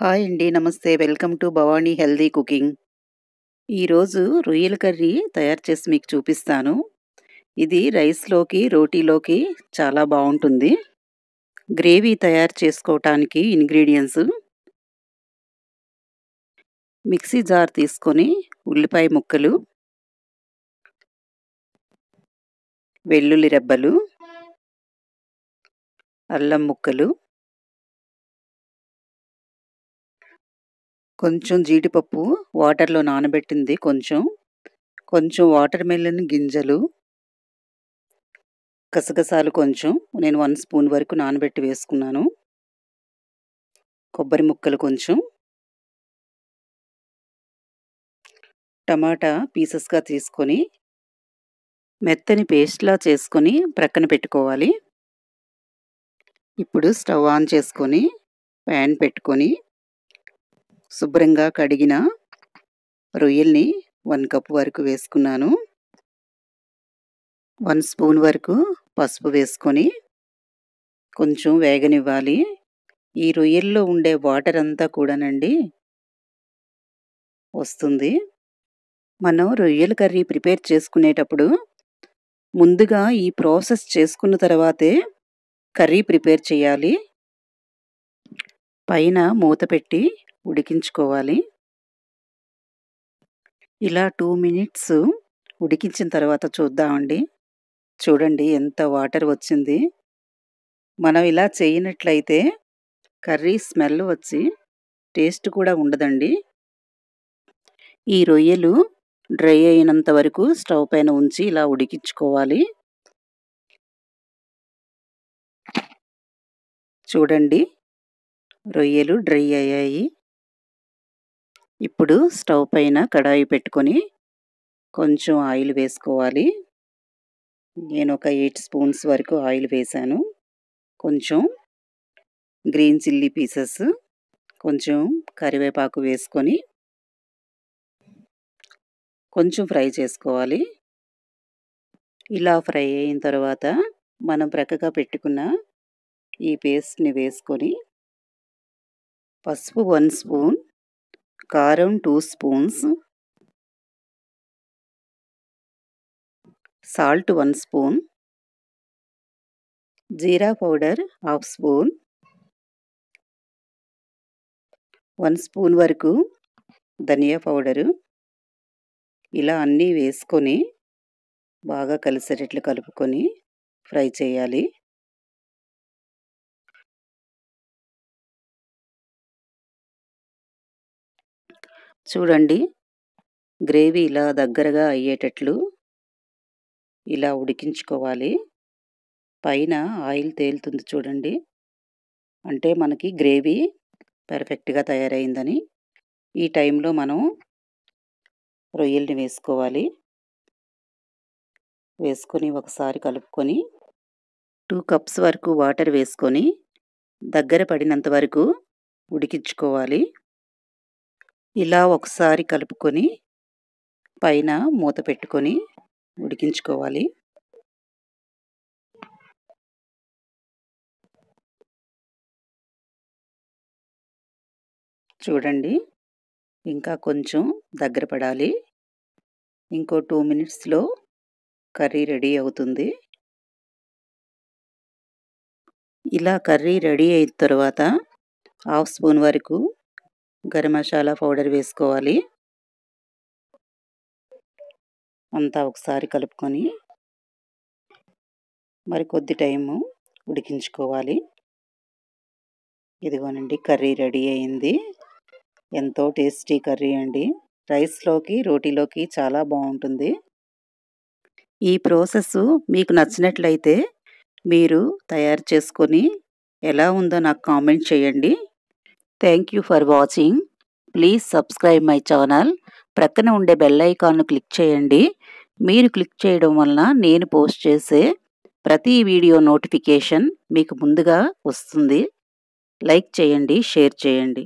hi అండి నమస్తే welcome to Bhavani healthy cooking ఈరోజు రొయ్యల కర్రీ తయారు చేసి మీకు చూపిస్తాను ఇది రైస్లోకి రోటీలోకి చాలా బాగుంటుంది గ్రేవీ తయారు చేసుకోవటానికి ఇంగ్రీడియంట్స్ మిక్సీ జార్ తీసుకొని ఉల్లిపాయ ముక్కలు వెల్లుల్లి రెబ్బలు అల్లం ముక్కలు కొంచెం జీడిపప్పు వాటర్లో నానబెట్టింది కొంచెం కొంచెం వాటర్ మెలన్ గింజలు గసగసాలు కొంచెం నేను వన్ స్పూన్ వరకు నానబెట్టి వేసుకున్నాను కొబ్బరి ముక్కలు కొంచెం టమాటా పీసెస్గా తీసుకొని మెత్తని పేస్ట్లా చేసుకొని ప్రక్కన పెట్టుకోవాలి ఇప్పుడు స్టవ్ ఆన్ చేసుకొని ప్యాన్ పెట్టుకొని శుభ్రంగా కడిగిన రొయ్యల్ని వన్ కప్ వరకు వేసుకున్నాను వన్ స్పూన్ వరకు పసుపు వేసుకొని కొంచెం వేగనివ్వాలి ఈ రొయ్యల్లో ఉండే వాటర్ అంతా కూడానండి వస్తుంది మనం రొయ్యల కర్రీ ప్రిపేర్ చేసుకునేటప్పుడు ముందుగా ఈ ప్రాసెస్ చేసుకున్న తర్వాతే కర్రీ ప్రిపేర్ చేయాలి పైన మూత పెట్టి ఉడికించుకోవాలి ఇలా టూ మినిట్స్ ఉడికించిన తర్వాత చూద్దామండి చూడండి ఎంత వాటర్ వచ్చింది మనం ఇలా చేయనట్లయితే కర్రీ స్మెల్ వచ్చి టేస్ట్ కూడా ఉండదండి ఈ రొయ్యలు డ్రై అయినంత వరకు స్టవ్ పైన ఉంచి ఇలా ఉడికించుకోవాలి చూడండి రొయ్యలు డ్రై అయ్యాయి ఇప్పుడు స్టవ్ పైన కడాయి పెట్టుకొని కొంచెం ఆయిల్ వేసుకోవాలి నేను ఒక ఎయిట్ స్పూన్స్ వరకు ఆయిల్ వేశాను కొంచెం గ్రీన్ చిల్లీ పీసెస్ కొంచెం కరివేపాకు వేసుకొని కొంచెం ఫ్రై చేసుకోవాలి ఇలా ఫ్రై అయిన తర్వాత మనం ప్రక్కగా పెట్టుకున్న ఈ పేస్ట్ని వేసుకొని పసుపు వన్ స్పూన్ కారం two spoons salt one spoon jeera powder half spoon one spoon వరకు ధనియా పౌడరు ఇలా అన్నీ వేసుకొని బాగా కలిసేటట్లు కలుపుకొని ఫ్రై చేయాలి చూడండి గ్రేవీ ఇలా దగ్గరగా అయ్యేటట్లు ఇలా ఉడికించుకోవాలి పైన ఆయిల్ తేలుతుంది చూడండి అంటే మనకి గ్రేవీ పర్ఫెక్ట్గా తయారైందని ఈ టైంలో మనం రొయ్యల్ని వేసుకోవాలి వేసుకొని ఒకసారి కలుపుకొని టూ కప్స్ వరకు వాటర్ వేసుకొని దగ్గర పడినంత వరకు ఉడికించుకోవాలి ఇలా ఒకసారి కలుపుకొని పైన మూత పెట్టుకొని ఉడికించుకోవాలి చూడండి ఇంకా కొంచెం దగ్గర పడాలి ఇంకో టూ మినిట్స్లో కర్రీ రెడీ అవుతుంది ఇలా కర్రీ రెడీ అయిన తర్వాత హాఫ్ స్పూన్ వరకు గరం మసాలా పౌడర్ వేసుకోవాలి అంతా ఒకసారి కలుపుకొని మరి కొద్ది టైము ఉడికించుకోవాలి ఇదిగోనండి కర్రీ రెడీ అయింది ఎంతో టేస్టీ కర్రీ అండి రైస్లోకి రోటీలోకి చాలా బాగుంటుంది ఈ ప్రాసెస్ మీకు నచ్చినట్లయితే మీరు తయారు చేసుకొని ఎలా ఉందో నాకు కామెంట్ చేయండి thank you for watching please subscribe my channel ప్రక్కన ఉండే బెల్ ఐకాన్ను క్లిక్ చేయండి మీరు క్లిక్ చేయడం వలన నేను పోస్ట్ చేసే ప్రతి వీడియో నోటిఫికేషన్ మీకు ముందుగా వస్తుంది లైక్ చేయండి షేర్ చేయండి